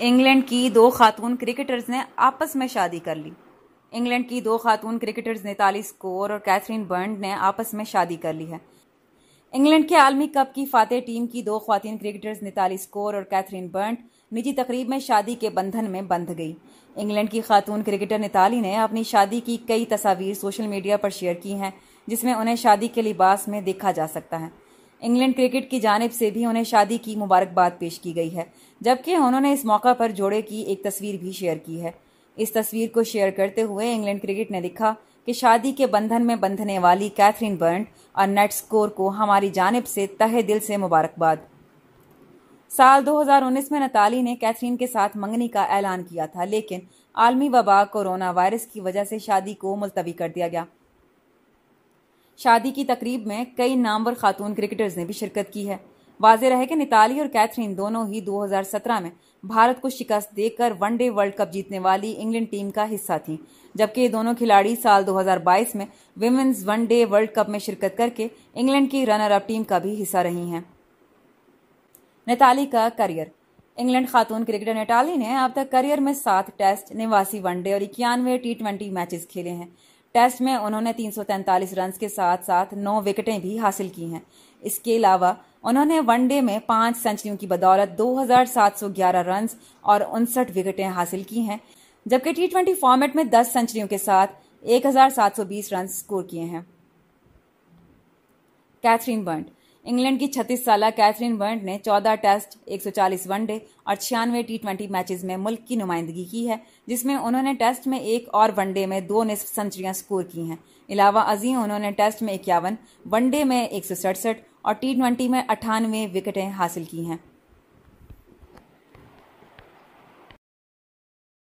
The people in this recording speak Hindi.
इंग्लैंड की दो खातून क्रिकेटर्स ने आपस में शादी कर ली इंग्लैंड की दो खातून क्रिकेटर्स नेताली स्कोर और कैथरीन बर्ड ने आपस में शादी कर ली है इंग्लैंड के आलमी कप की फातेह टीम की दो खातन क्रिकेटर्स नेताली स्कोर और कैथरीन बर्ड निजी तकरीब में शादी के बंधन में बंध गई इंग्लैंड की खातून क्रिकेटर नेताली ने अपनी शादी की कई तस्वीर सोशल मीडिया पर शेयर की हैं जिसमें उन्हें शादी के लिबास में देखा जा सकता है इंग्लैंड क्रिकेट की जानब से भी उन्हें शादी की मुबारकबाद पेश की गई है जबकि उन्होंने इस मौका पर जोड़े की एक तस्वीर भी शेयर की है इस तस्वीर को शेयर करते हुए इंग्लैंड क्रिकेट ने लिखा कि शादी के बंधन में बंधने वाली कैथरीन बर्न और नेट स्कोर को हमारी जानब से तहे दिल से मुबारकबाद साल 2019 में नताली ने कैथरीन के साथ मंगनी का ऐलान किया था लेकिन आलमी वबा कोरोना वायरस की वजह से शादी को मुलतवी कर दिया गया शादी की तकरीब में कई नामवर खातून क्रिकेटर्स ने भी शिरकत की है वाजे रहे कि निताली और कैथरीन दोनों ही 2017 में भारत को शिकस्त देकर वनडे वर्ल्ड कप जीतने वाली इंग्लैंड टीम का हिस्सा थी जबकि ये दोनों खिलाड़ी साल 2022 में विमेंस वनडे वर्ल्ड कप में शिरकत करके इंग्लैंड की रनर अप टीम का भी हिस्सा रही हैं नेताली का करियर इंग्लैंड खातून क्रिकेटर नेटाली ने अब तक करियर में सात टेस्ट निवासी वनडे और इक्यानवे टी ट्वेंटी मैचेस खेले हैं टेस्ट में उन्होंने तीन रन के साथ साथ नौ विकेटें भी हासिल की हैं इसके अलावा उन्होंने वनडे में पांच सेंचुरियों की बदौलत 2,711 रन और उनसठ विकेटें हासिल की हैं जबकि टी फॉर्मेट में 10 सेंचुरियों के साथ 1,720 रन स्कोर किए हैं कैथरीन बर्ड इंग्लैंड की 36 साल कैथरीन बर्ड ने 14 टेस्ट 140 वनडे और छियानवे टी ट्वेंटी मैचेज में मुल्क की नुमाइंदगी की है जिसमें उन्होंने टेस्ट में एक और वनडे में दो निसफ सेंचुरियां स्कोर की हैं इलावा अजीम उन्होंने टेस्ट में इक्यावन वनडे में एक और टी ट्वेंटी में अट्ठानवे विकेटें हासिल की हैं